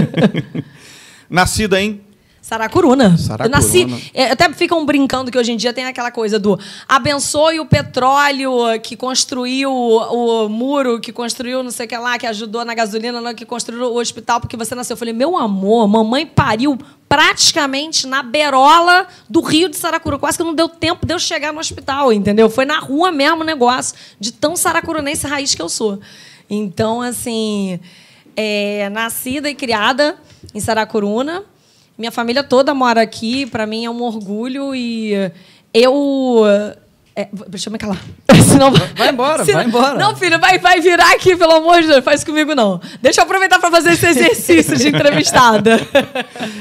Nascida em Saracuruna. Saracuruna. Eu nasci. É, até ficam brincando que hoje em dia tem aquela coisa do abençoe o petróleo que construiu o, o muro, que construiu não sei o que lá, que ajudou na gasolina, não, que construiu o hospital porque você nasceu. Eu falei, meu amor, mamãe pariu praticamente na berola do Rio de Saracuru. Quase que não deu tempo de eu chegar no hospital, entendeu? Foi na rua mesmo o negócio, de tão saracurunense raiz que eu sou. Então, assim é, nascida e criada em Saracuruna. Minha família toda mora aqui. Para mim é um orgulho e eu é, deixa eu me calar. Senão, vai embora, senão, vai embora. Não, filho, vai, vai virar aqui, pelo amor de Deus. Faz comigo, não. Deixa eu aproveitar para fazer esse exercício de entrevistada.